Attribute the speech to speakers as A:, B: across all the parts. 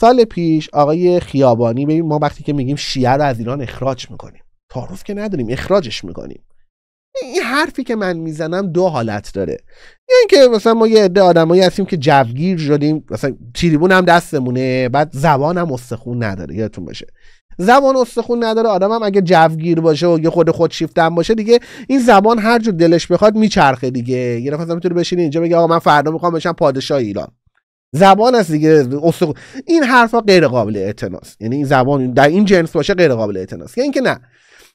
A: سال پیش آقای خیابانی ببین ما وقتی که میگیم شیعه رو از ایران اخراج میکنیم تعارف که نداریم اخراجش میکنیم این حرفی که من میزنم دو حالت داره یعنی که مثلا ما یه عده آدمایی هستیم که جوگیر شدیم مثلا تریبون هم دستمونه بعد زبانم هم استخون نداره یادتون باشه زبان استخون نداره آدمم اگه جوگیر باشه و یه خود خود شیفتن باشه دیگه این زبان هر جور دلش بخواد میچرخه دیگه یه نفر میتونه بشینه اینجا بگه آقا من فردا میخوام بشم پادشاه ایران زبان است دیگه این حرفا غیر قابل اعتناس یعنی این زبان در این جنس باشه غیر قابل اعتناس یعنی که نه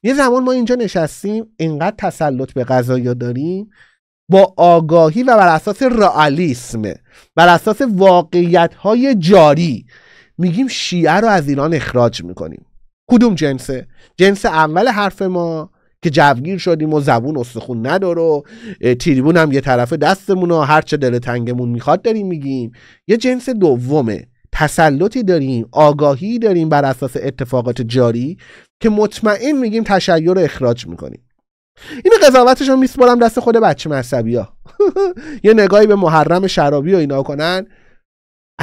A: یه زمان ما اینجا نشستیم اینقدر تسلط به قضایا داریم با آگاهی و بر اساس رئالیسم بر اساس واقعیت های جاری میگیم شیعه رو از ایران اخراج میکنیم کدوم جنسه جنس اول حرف ما که جوگیر شدیم و زبون استخون نداره و تریبون هم یه طرف دستمون و هرچه دل تنگمون میخواد داریم میگیم یه جنس دومه تسلطی داریم آگاهی داریم بر اساس اتفاقات جاری که مطمئن میگیم تشیع رو اخراج میکنیم این قضاوتشون رو میسپرم دست خود بچه مذهبی ها یه نگاهی به محرم شرابی و اینا کنن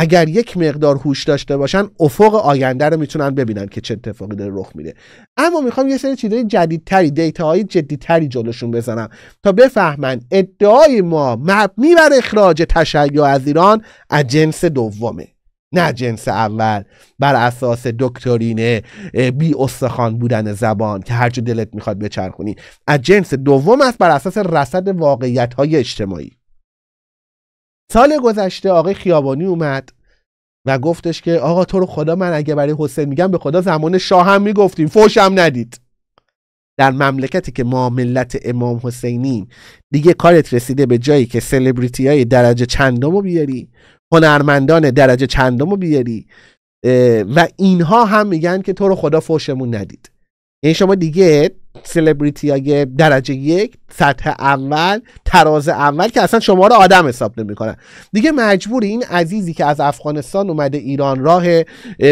A: اگر یک مقدار هوش داشته باشن افق آینده رو میتونن ببینن که چه اتفاقی داره رخ میده اما میخوام یه سری چیزای جدیدتری دیتاهای جدیدتری جلوشون بزنم تا بفهمن ادعای ما مبنی بر اخراج تشیع از ایران از جنس دومه نه جنس اول بر اساس دکترین بی استخان بودن زبان که هر جو دلت میخواد بچرخونی از جنس دوم است بر اساس رصد واقعیت های اجتماعی سال گذشته آقای خیابانی اومد و گفتش که آقا تو رو خدا من اگه برای حسین میگم به خدا زمان شاه هم میگفتیم فوش هم ندید در مملکتی که ما ملت امام حسینیم دیگه کارت رسیده به جایی که سلبریتی های درجه چندم رو بیاری هنرمندان درجه چندم رو بیاری و اینها هم میگن که تو رو خدا فوشمون ندید یعنی شما دیگه سلبریتی های درجه یک سطح اول تراز اول که اصلا شما رو آدم حساب کنن دیگه مجبور این عزیزی که از افغانستان اومده ایران راه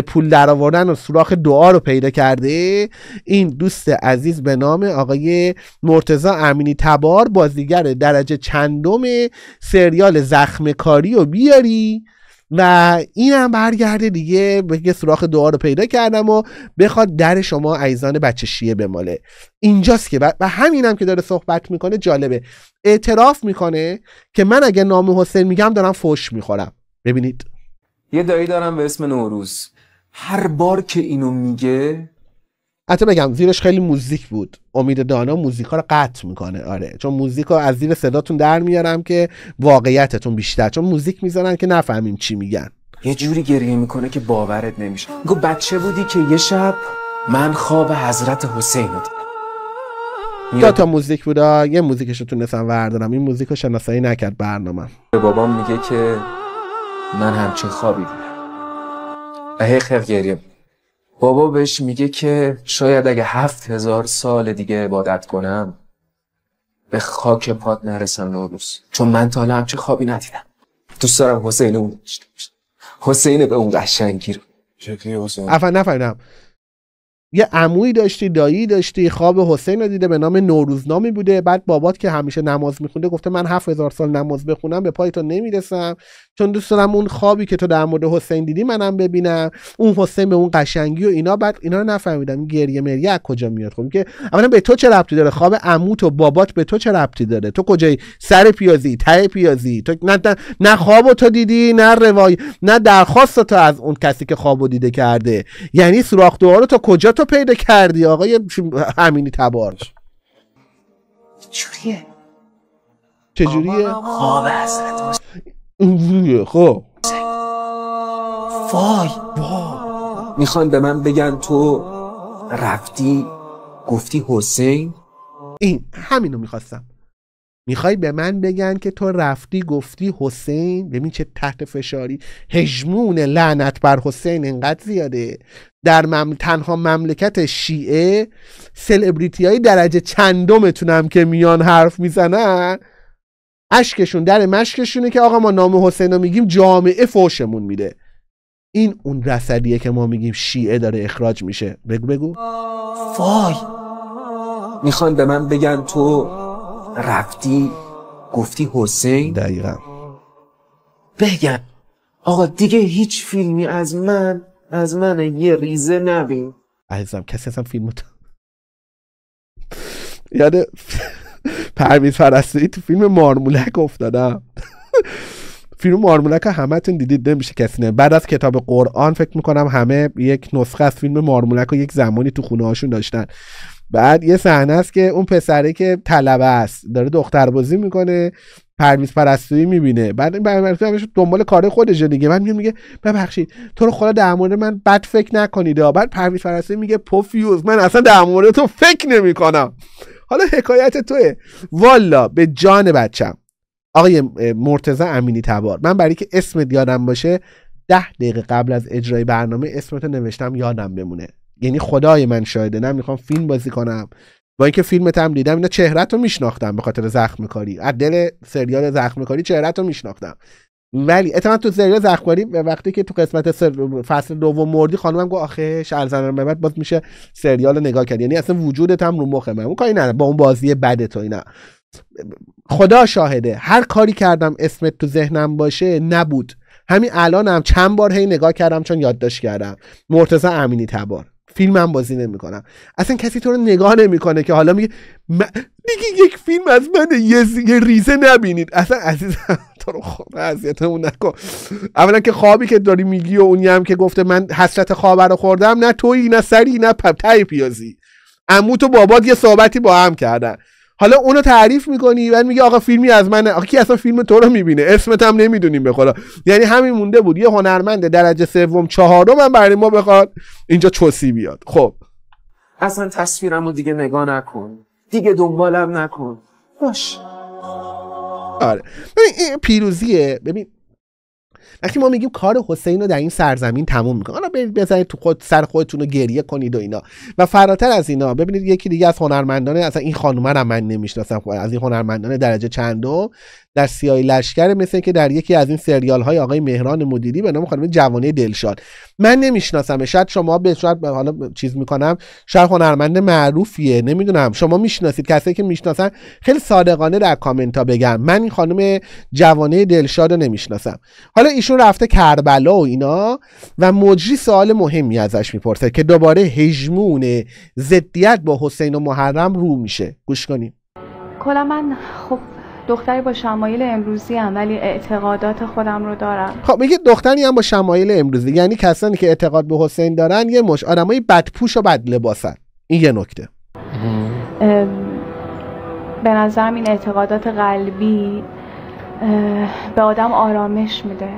A: پول درآوردن و سوراخ دعا رو پیدا کرده این دوست عزیز به نام آقای مرتزا امینی تبار بازیگر درجه چندم سریال زخم کاری رو بیاری و اینم برگرده دیگه یه سوراخ دعا رو پیدا کردم و بخواد در شما عیزان بچه شیه بماله اینجاست که و همینم که داره صحبت میکنه جالبه اعتراف میکنه که من اگه نام حسین میگم دارم فوش میخورم ببینید یه دایی دارم به اسم نوروز هر بار که اینو میگه حتی بگم زیرش خیلی موزیک بود امید دانا موزیک ها رو قطع میکنه آره چون موزیک ها از زیر صداتون در میارم که واقعیتتون بیشتر چون موزیک میزنن که نفهمیم چی میگن یه جوری گریه میکنه که باورت نمیشه گو بچه بودی که یه شب من خواب حضرت حسین رو دیدم تا موزیک بودا یه موزیکش رو تونستم وردارم این موزیک رو شناسایی نکرد برنامه بابام میگه که من همچین خوابی دیدم خیلی گریه بابا بهش میگه که شاید اگه هفت هزار سال دیگه عبادت کنم به خاک پاد نرسم نوروز چون من تا حالا همچه خوابی ندیدم دوست دارم حسین اون داشته حسین به اون قشنگی رو شکلی حسین نفهمیدم یه عمویی داشتی دایی داشتی خواب حسین رو دیده به نام نوروزنامی بوده بعد بابات که همیشه نماز میخونده گفته من هفت هزار سال نماز بخونم به پای تو نمیرسم چون دوست دارم اون خوابی که تو در مورد حسین دیدی منم ببینم اون حسین به اون قشنگی و اینا بعد اینا رو نفهمیدم گریه مریه از کجا میاد خب که اولا به تو چه ربطی داره خواب عموت و بابات به تو چه ربطی داره تو کجای سر پیازی ته پیازی تو نه نه تو دیدی نه روای نه درخواست تو از اون کسی که خوابو دیده کرده یعنی سوراخ رو تو کجا تو پیدا کردی آقای همینی تبار چجوریه چجوریه خواب
B: حضرت
A: خب با میخوان به من بگن تو رفتی گفتی حسین این همینو میخواستم میخوای به من بگن که تو رفتی گفتی حسین ببین چه تحت فشاری هجمون لعنت بر حسین انقدر زیاده در مم... تنها مملکت شیعه سلبریتی های درجه چندمتونم که میان حرف میزنن اشکشون در مشکشونه که آقا ما نام حسین رو میگیم جامعه فوشمون میده این اون رسدیه که ما میگیم شیعه داره اخراج میشه بگو بگو فای میخوان به من بگن تو رفتی گفتی حسین دقیقا بگم آقا دیگه هیچ فیلمی از من از من یه ریزه نبین عزیزم کسی اصلا فیلم تو یاد یعنی پرویز فرستی تو فیلم مارمولک افتادم فیلم مارمولک همتون دیدید نمیشه کسی نه بعد از کتاب قرآن فکر میکنم همه یک نسخه از فیلم مارمولک و یک زمانی تو خونه هاشون داشتن بعد یه صحنه است که اون پسره که طلبه است داره دختر بازی میکنه پرویز پرستویی میبینه بعد این پرویز همش دنبال کار خودشه دیگه من میگه ببخشید تو رو خدا در مورد من بد فکر نکنید بعد پرویز پرستویی میگه پوفیوز من اصلا در مورد تو فکر نمیکنم حالا حکایت توه والا به جان بچم آقای مرتزا امینی تبار من برای که اسمت یادم باشه ده دقیقه قبل از اجرای برنامه اسمتو نوشتم یادم بمونه یعنی خدای من شاهده نه میخوام فیلم بازی کنم با اینکه فیلمت هم دیدم اینا چهرت رو میشناختم به خاطر زخم کاری از دل سریال زخم کاری چهرت رو میشناختم ولی اعتماد تو سریال زخم کاری به وقتی که تو قسمت فصل دوم مردی خانمم گفت آخه شهرزن باز میشه سریال نگاه کرد یعنی اصلا وجودت هم رو مخه من اون کاری نه با اون بازی بد تو اینا خدا شاهده هر کاری کردم اسمت تو ذهنم باشه نبود همین الانم هم چند بار هی نگاه کردم چون یادداشت کردم مرتضی امینی تبار فیلم هم بازی نمیکنم اصلا کسی تو رو نگاه نمیکنه که حالا میگه دیگه یک فیلم از من یه, یه ریزه نبینید اصلا عزیزم تو رو خدا اذیتمون نکن اولا که خوابی که داری میگی و اونی هم که گفته من حسرت خواب رو خوردم نه تویی نه سری نه پپ پیازی عمو تو بابات یه صحبتی با هم کردن حالا اونو تعریف میکنی بعد میگه آقا فیلمی از من آقا کی اصلا فیلم تو رو میبینه اسمت هم نمیدونیم به خدا یعنی همین مونده بود یه هنرمند درجه سوم چهارم من برای ما بخواد اینجا چوسی بیاد خب اصلا تصویرمو دیگه نگاه نکن دیگه دنبالم نکن باش آره ببین پیروزیه ببین وقتی ما میگیم کار حسین رو در این سرزمین تموم میکنه حالا برید بزنید تو خود سر خودتون رو گریه کنید و اینا و فراتر از اینا ببینید یکی دیگه از هنرمندان اصلا این خانومه رو من نمیشناسم از این هنرمندان درجه چندم در سیای لشکر مثل که در یکی از این سریال های آقای مهران مدیری به نام خانم جوانه دلشاد من نمیشناسم شاید شما به شاید حالا چیز میکنم شاید هنرمند معروفیه نمیدونم شما میشناسید کسی که میشناسن خیلی صادقانه در کامنت ها بگم من این خانم جوانه دلشاد رو نمیشناسم حالا ایشون رفته کربلا و اینا و مجری سوال مهمی ازش میپرسه که دوباره هجمون ضدیت با حسین و محرم رو میشه گوش کنیم
B: کلا من خب دختری با شمایل امروزی هم ولی اعتقادات خودم رو دارم
A: خب میگه دختری هم با شمایل امروزی یعنی کسانی که اعتقاد به حسین دارن یه مش بد بدپوش و بد لباسن این یه نکته
B: به نظرم این اعتقادات قلبی به آدم آرامش میده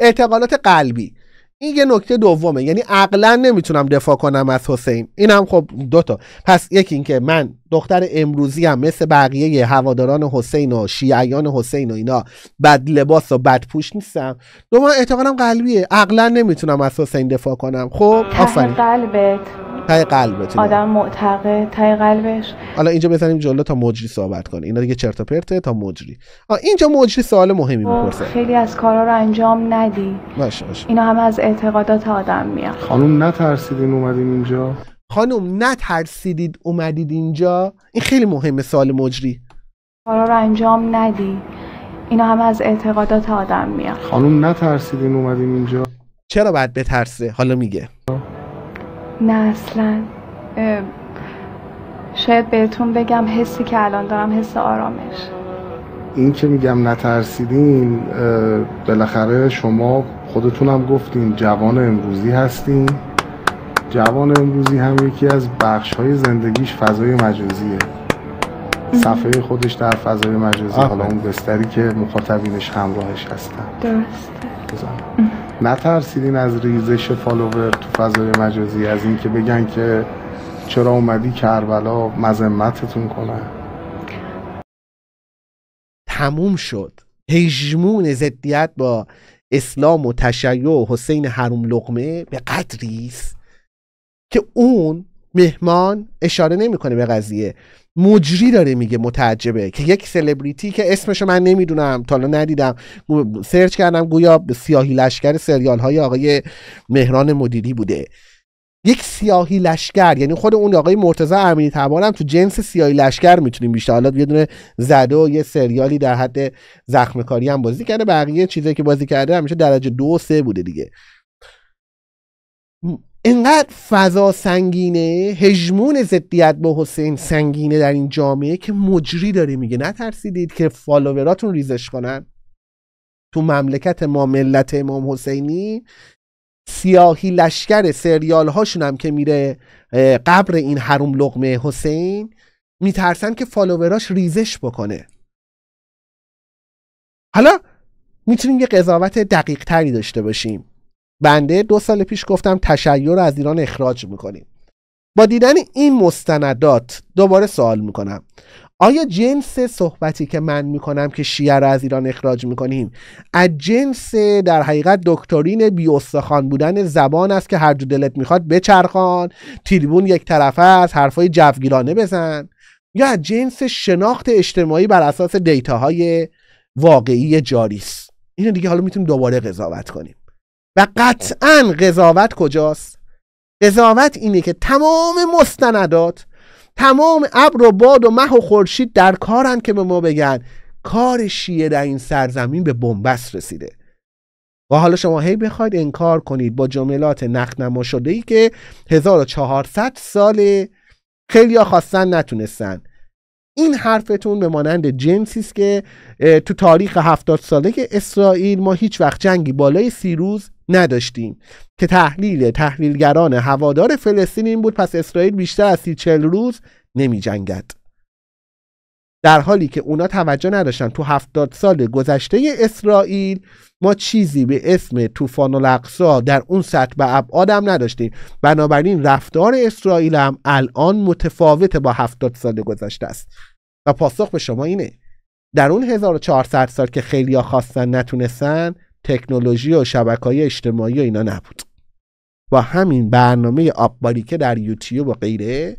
B: اعتقادات
A: قلبی این یه نکته دومه یعنی عقلا نمیتونم دفاع کنم از حسین این هم خب دوتا پس یکی اینکه من دختر امروزی هم مثل بقیه هواداران حسین و شیعیان حسین و اینا بد لباس و بد پوش نیستم دو من اعتقادم قلبیه عقلا نمیتونم از حسین دفاع کنم خب آفرین
B: قلبت
A: تای قلبت آدم
B: معتقد تای قلبش
A: حالا اینجا بزنیم جلو تا مجری صحبت کنه اینا دیگه چرت و پرته تا مجری اینجا مجری سوال مهمی میپرسه خیلی
B: از کارا رو انجام ندی باشه باشه اینا هم از اعتقادات آدم میاد
A: خانم نترسیدین اومدین اینجا خانم نترسیدید اومدید اینجا این خیلی مهمه سال مجری
B: کارا رو انجام ندی اینا هم از اعتقادات آدم میاد
A: خانم نترسیدین اومدیم اینجا چرا باید بترسه حالا میگه
B: نه اصلا شاید بهتون بگم حسی که الان دارم حس آرامش
A: این که میگم نترسیدین بالاخره شما خودتونم گفتین جوان امروزی هستین جوان امروزی هم یکی از بخش های زندگیش فضای مجازیه صفحه خودش در فضای مجازی حالا اون بستری که مخاطبینش همراهش هستن
B: درسته
A: نترسیدین از ریزش فالوور تو فضای مجازی از اینکه بگن که چرا اومدی کربلا مذمتتون کنن تموم شد هجمون ضدیت با اسلام و تشیع و حسین حروم لقمه به قدری که اون مهمان اشاره نمیکنه به قضیه مجری داره میگه متعجبه که یک سلبریتی که اسمشو من نمیدونم تا الان ندیدم سرچ کردم گویا سیاهی لشکر سریال های آقای مهران مدیری بوده یک سیاهی لشکر یعنی خود اون آقای مرتضی امینی تبارم تو جنس سیاهی لشکر میتونیم بیشتر حالا یه دونه زده و یه سریالی در حد زخم هم بازی کرده بقیه چیزایی که بازی کرده همیشه درجه دو سه بوده دیگه اینقدر فضا سنگینه هژمون ضدیت با حسین سنگینه در این جامعه که مجری داره میگه نترسیدید که فالووراتون ریزش کنن تو مملکت ما ملت امام حسینی سیاهی لشکر سریال هاشون هم که میره قبر این حروم لغمه حسین میترسن که فالووراش ریزش بکنه حالا میتونیم یه قضاوت دقیق تری داشته باشیم بنده دو سال پیش گفتم تشیع رو از ایران اخراج میکنیم با دیدن این مستندات دوباره سوال میکنم آیا جنس صحبتی که من میکنم که شیعه را از ایران اخراج میکنیم از جنس در حقیقت دکترین بی بودن زبان است که هر جو دلت میخواد بچرخان تیریبون یک طرفه است حرفای جوگیرانه بزن یا از جنس شناخت اجتماعی بر اساس دیتاهای واقعی جاری است اینو دیگه حالا میتونیم دوباره قضاوت کنیم و قطعا قضاوت کجاست قضاوت اینه که تمام مستندات تمام ابر و باد و مه و خورشید در کارن که به ما بگن کار شیعه در این سرزمین به بنبست رسیده و حالا شما هی بخواید انکار کنید با جملات نما شده ای که 1400 سال خیلی ها خواستن نتونستن این حرفتون به مانند جنسی است که تو تاریخ 70 ساله که اسرائیل ما هیچ وقت جنگی بالای سی روز نداشتیم که تحلیل تحلیلگران هوادار فلسطین این بود پس اسرائیل بیشتر از سی چل روز نمی جنگد. در حالی که اونا توجه نداشتن تو هفتاد سال گذشته اسرائیل ما چیزی به اسم طوفان الاقصا در اون سطح به ابعادم نداشتیم بنابراین رفتار اسرائیل هم الان متفاوت با هفتاد سال گذشته است و پاسخ به شما اینه در اون 1400 سال که خیلیا خواستن نتونستن تکنولوژی و شبکه های اجتماعی و اینا نبود با همین برنامه آبباری که در یوتیوب و غیره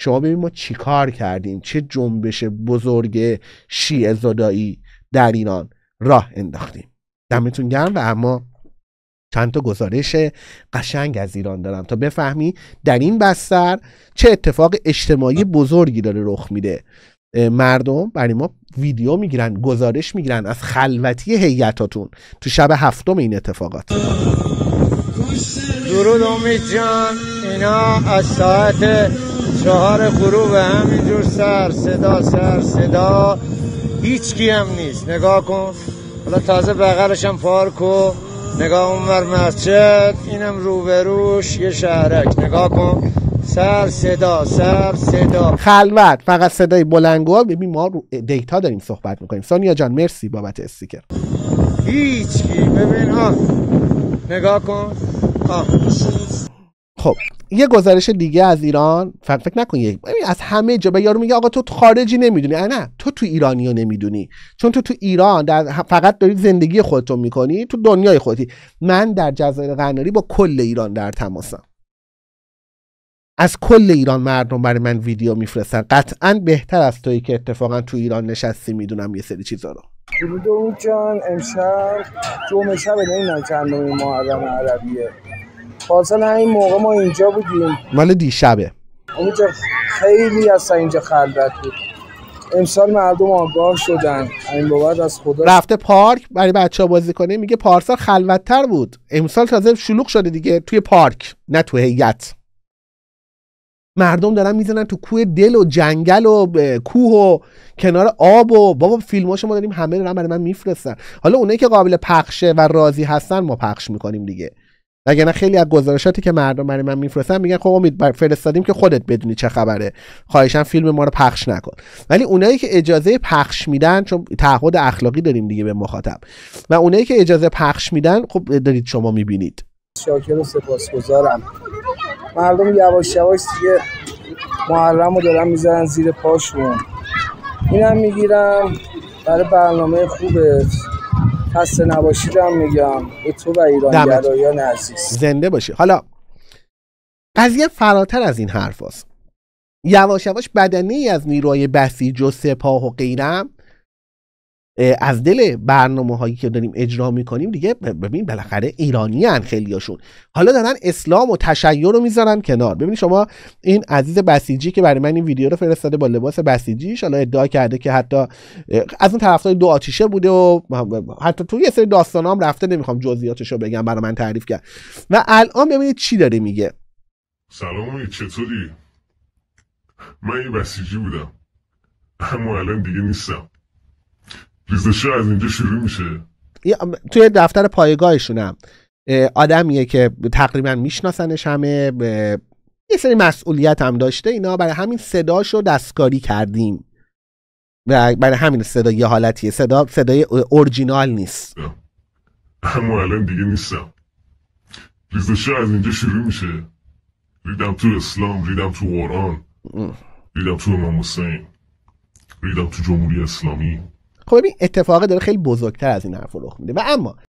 A: شما ببینید ما چیکار کردیم چه جنبش بزرگ شیعه زدایی در ایران راه انداختیم دمتون گرم و اما چند تا گزارش قشنگ از ایران دارم تا بفهمی در این بستر چه اتفاق اجتماعی بزرگی داره رخ میده مردم برای ما ویدیو میگیرن گزارش میگیرن از خلوتی هیئتاتون تو شب هفتم این اتفاقات درود امید جان اینا از ساعت چهار غروب همینجور سر صدا سر صدا هیچ کی هم نیست نگاه کن حالا تازه بغلش هم پارکو نگاه
B: اونور مسجد اینم روبروش یه شهرک نگاه کن سر صدا سر صدا
A: خلوت فقط صدای ها ببین ما رو دیتا داریم صحبت میکنیم سانیا جان مرسی بابت استیکر
B: هیچکی ببین ها نگاه کن آه
A: خب یه گزارش دیگه از ایران فکر نکن یک از همه جا به یارو میگه آقا تو خارجی نمیدونی نه تو تو ایرانیو نمیدونی چون تو تو ایران در فقط داری زندگی خودتون میکنی تو دنیای خودی من در جزایر قناری با کل ایران در تماسم از کل ایران مردم برای من ویدیو میفرستن قطعا بهتر از تویی که اتفاقا تو ایران نشستی میدونم یه سری چیزا رو
B: درود اون جان امشب جمعه شب نمیدونم چند محرم عربیه حاصل همین موقع ما اینجا بودیم
A: مال دیشبه
B: اونجا خیلی از اینجا خلوت بود امسال مردم آگاه شدن
A: این بابت از خدا رفته پارک برای بچه ها بازی کنه میگه پارسال خلوتتر بود امسال تازه شلوغ شده دیگه توی پارک نه تو هیئت مردم دارن میزنن تو کوه دل و جنگل و کوه و کنار آب و بابا فیلماشو ما داریم همه دارن برای من میفرستن حالا اونایی که قابل پخشه و راضی هستن ما پخش میکنیم دیگه وگرنه خیلی از گزارشاتی که مردم برای من میفرستن میگن خب امید فرستادیم که خودت بدونی چه خبره خواهشم فیلم ما رو پخش نکن ولی اونایی که اجازه پخش میدن چون تعهد اخلاقی داریم دیگه به مخاطب و اونایی که اجازه پخش میدن خب دارید شما میبینید
B: شاکر و سپاسگزارم مردم یواش یواش دیگه محرم رو دارن میزنن زیر پاشون اینم میگیرم برای برنامه خوبه پس نباشید هم میگم به تو و گرایان عزیز
A: زنده باشی حالا قضیه فراتر از این حرف هست. یواش یواش بدنی از نیروهای بسیج و سپاه و غیرم از دل برنامه هایی که داریم اجرا میکنیم دیگه ببین بالاخره ایرانی هن خیلیاشون حالا دارن اسلام و تشیع رو میذارن کنار ببین شما این عزیز بسیجی که برای من این ویدیو رو فرستاده با لباس بسیجیش حالا ادعا کرده که حتی از اون طرفدار دو آتیشه بوده و حتی توی یه سری هم رفته نمیخوام جزئیاتش رو بگم برای من تعریف کرد و الان ببینید چی داره میگه
B: سلام چطوری من بسیجی بودم اما الان دیگه نیستم ریزشه از اینجا شروع میشه
A: توی دفتر پایگاهشونم آدمیه که تقریبا میشناسنش همه یه سری مسئولیت هم داشته اینا برای همین صداشو دستکاری کردیم و برای همین صدا یه حالتیه صدا صدای اورجینال نیست
B: اما الان دیگه نیستم ریزشه از اینجا شروع میشه ریدم تو اسلام ریدم تو قرآن ریدم تو امام حسین ریدم تو جمهوری اسلامی
A: خب ببین اتفاق داره خیلی بزرگتر از این حرف رخ میده و اما